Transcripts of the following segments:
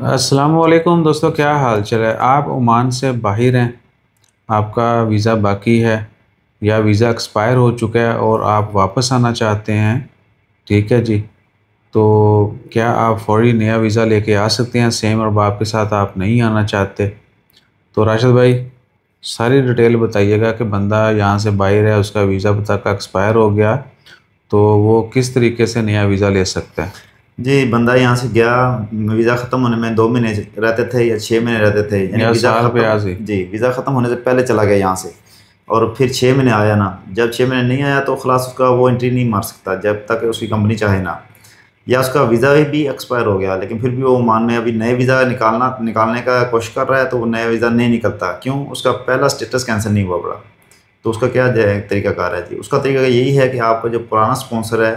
वालेकुम दोस्तों क्या हाल चल है आप ओमान से बाहर हैं आपका वीज़ा बाकी है या वीज़ा एक्सपायर हो चुका है और आप वापस आना चाहते हैं ठीक है जी तो क्या आप फौरी नया वीज़ा लेके आ सकते हैं सेम और बाप के साथ आप नहीं आना चाहते तो राशिद भाई सारी डिटेल बताइएगा कि बंदा यहाँ से बाहर है उसका वीज़ा पता का एक्सपायर हो गया तो वो किस तरीके से नया वीज़ा ले सकता है जी बंदा यहाँ से गया वीज़ा ख़त्म होने में दो महीने रहते थे या छः महीने रहते थे जी वीज़ा ख़त्म होने से पहले चला गया यहाँ से और फिर छः महीने आया ना जब छः महीने नहीं आया तो खलास उसका वो एंट्री नहीं मार सकता जब तक उसकी कंपनी चाहे ना या उसका वीज़ा भी एक्सपायर हो गया लेकिन फिर भी वो मान में अभी नए वीज़ा निकालना निकालने का कोशिश कर रहा है तो वो नया वीज़ा नहीं निकलता क्यों उसका पहला स्टेटस कैंसिल नहीं हुआ पड़ा तो उसका क्या तरीकाकार है जी उसका तरीका यही है कि आपका जो पुराना स्पॉन्सर है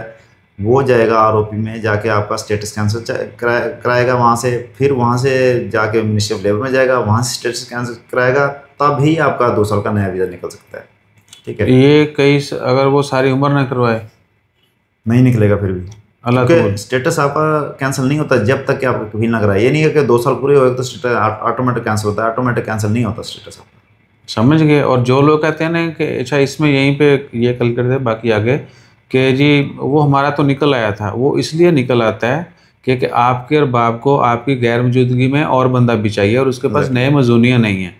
वो जाएगा आरओपी में जाके आपका स्टेटस कैंसिल करा, कराएगा वहाँ से फिर वहाँ से जाके मिनिस्ट्री ऑफ लेबर में जाएगा वहाँ से स्टेटस कैंसिल कराएगा तब ही आपका दो साल का नया वीज़ा निकल सकता है ठीक है ये कई अगर वो सारी उम्र ना करवाए नहीं निकलेगा फिर भी अलग स्टेटस आपका कैंसिल नहीं होता जब तक कि आप कभी ना कराए ये नहीं है कि दो साल पूरे हो तो स्टेटस ऑटोमेटिक कैंसिल होता है ऑटोमेटिक कैंसिल नहीं होता स्टेटस आपका समझ गए और जो लोग कहते हैं ना कि अच्छा इसमें यहीं पे ये कल कर दे बाकी आगे कि जी वो हमारा तो निकल आया था वो इसलिए निकल आता है क्योंकि आपके और बाप को आपकी गैर मौजूदगी में और बंदा भी चाहिए और उसके पास नए मजूनिया नहीं है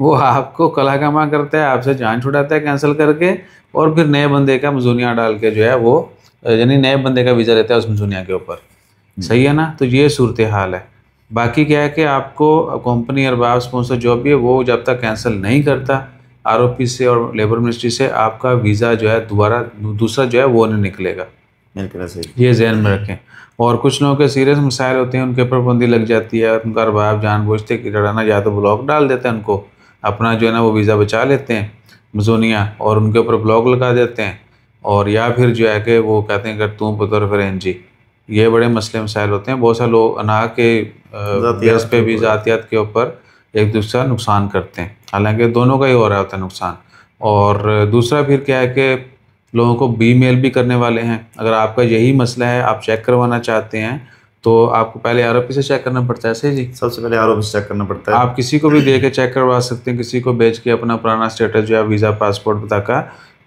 वो आपको कला कमा करता है आपसे जान छुड़ाता है कैंसिल करके और फिर नए बंदे का मजूनिया डाल के जो है वो यानी नए बंदे का वीज़ा रहता है उस मजूनिया के ऊपर hmm. सही है ना तो ये सूरत हाल है बाकी क्या है कि आपको कंपनी और बाप स्पॉन्सर जॉब भी है वो जब तक कैंसिल नहीं करता आर से और लेबर मिनिस्ट्री से आपका वीज़ा जो है दोबारा दूसरा जो है वो नहीं निकलेगा ये जहन में रखें और कुछ लोगों के सीरियस मसाइल होते हैं उनके ऊपर पाबंदी लग जाती है उनका अरबाब जानबूझते कि डराना या तो ब्लॉक डाल देते हैं उनको अपना जो है ना वो वीज़ा बचा लेते हैं मजोनिया और उनके ऊपर ब्लॉक लगा देते हैं और या फिर जो है कि वो कहते हैं अगर तू पुतर फिर एन जी ये बड़े मसले मसाइल होते हैं बहुत सारे लोग अना के वीज़ात के ऊपर एक दूसरे का नुकसान करते हैं हालांकि दोनों का ही हो रहा होता है नुकसान और दूसरा फिर क्या है कि लोगों को बी मेल भी करने वाले हैं अगर आपका यही मसला है आप चेक करवाना चाहते हैं तो आपको पहले आर से चेक करना पड़ता है सही जी सबसे पहले आर से चेक करना पड़ता है आप किसी को भी दे के चेक करवा सकते हैं किसी को बेच के अपना पुराना स्टेटस जो है वीज़ा पासपोर्ट बता का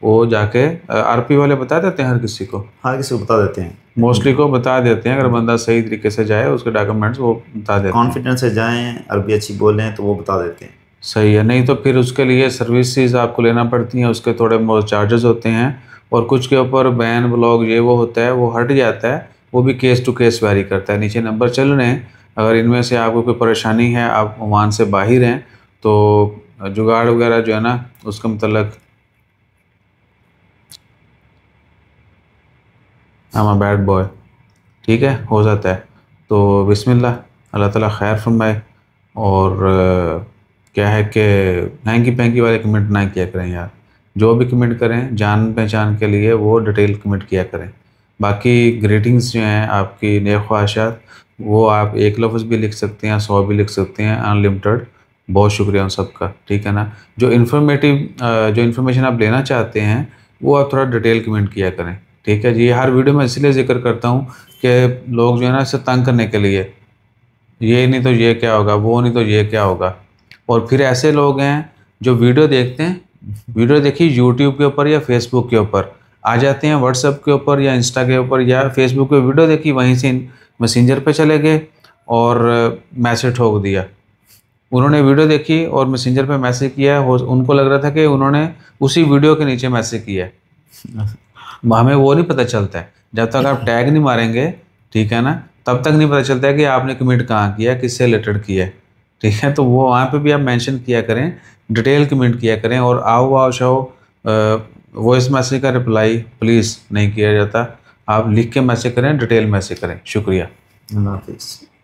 वो जाके आरपी वाले बता देते हैं हर किसी को हर किसी को बता देते हैं मोस्टली को बता देते हैं अगर बंदा सही तरीके से जाए उसके डॉक्यूमेंट्स वो बता देते हैं कॉन्फिडेंस से जाएँ अरबी अच्छी बोलें तो वो बता देते हैं सही है नहीं तो फिर उसके लिए सर्विसेज आपको लेना पड़ती हैं उसके थोड़े बहुत चार्जेस होते हैं और कुछ के ऊपर बैन ब्लॉग ये वो होता है वो हट जाता है वो भी केस टू केस वैरी करता है नीचे नंबर चल रहे हैं अगर इनमें से आपको कोई परेशानी है आप वहाँ से बाहर हैं तो जुगाड़ वगैरह जो है ना उसके मतलब एम अ बैड बॉय ठीक है हो जाता है तो बिसमिल्ला अल्लाह ताला खैर फरमाए और क्या है कि महंगी महंगी वाले कमेंट ना किया करें यार जो भी कमेंट करें जान पहचान के लिए वो डिटेल कमेंट किया करें बाकी ग्रीटिंग्स जो हैं आपकी नए ख्वाहिशात वो आप एक लफ्ज़ भी लिख सकते हैं सौ भी लिख सकते हैं अनलिमिटेड बहुत शुक्रिया उन सबका ठीक है ना जो इन्फॉर्मेटिव जो इन्फॉर्मेशन आप लेना चाहते हैं वो आप थोड़ा डिटेल कमेंट किया करें ठीक है जी हर वीडियो में इसलिए जिक्र करता हूँ कि लोग जो है ना इससे तंग करने के लिए ये नहीं तो ये क्या होगा वो नहीं तो ये क्या होगा और फिर ऐसे लोग हैं जो वीडियो देखते हैं वीडियो देखिए यूट्यूब के ऊपर या फेसबुक के ऊपर आ जाते हैं व्हाट्सएप के ऊपर या इंस्टा के ऊपर या फेसबुक पे वीडियो देखी वहीं से मैसेंजर पे चले गए और मैसेज ठोक दिया उन्होंने वीडियो देखी और मैसेंजर पे मैसेज किया उनको लग रहा था कि उन्होंने उसी वीडियो के नीचे मैसेज किया हमें वो नहीं पता चलता है जब तक आप टैग नहीं मारेंगे ठीक है ना तब तक नहीं पता चलता है कि आपने कमेंट कहाँ किया किससे रिलेटेड किया है ठीक है तो वो वहाँ पे भी आप मेंशन किया करें डिटेल कमेंट किया करें और आओ आओ शाओ वॉइस मैसेज का रिप्लाई प्लीज़ नहीं किया जाता आप लिख के मैसेज करें डिटेल मैसेज करें शुक्रिया हाफिज़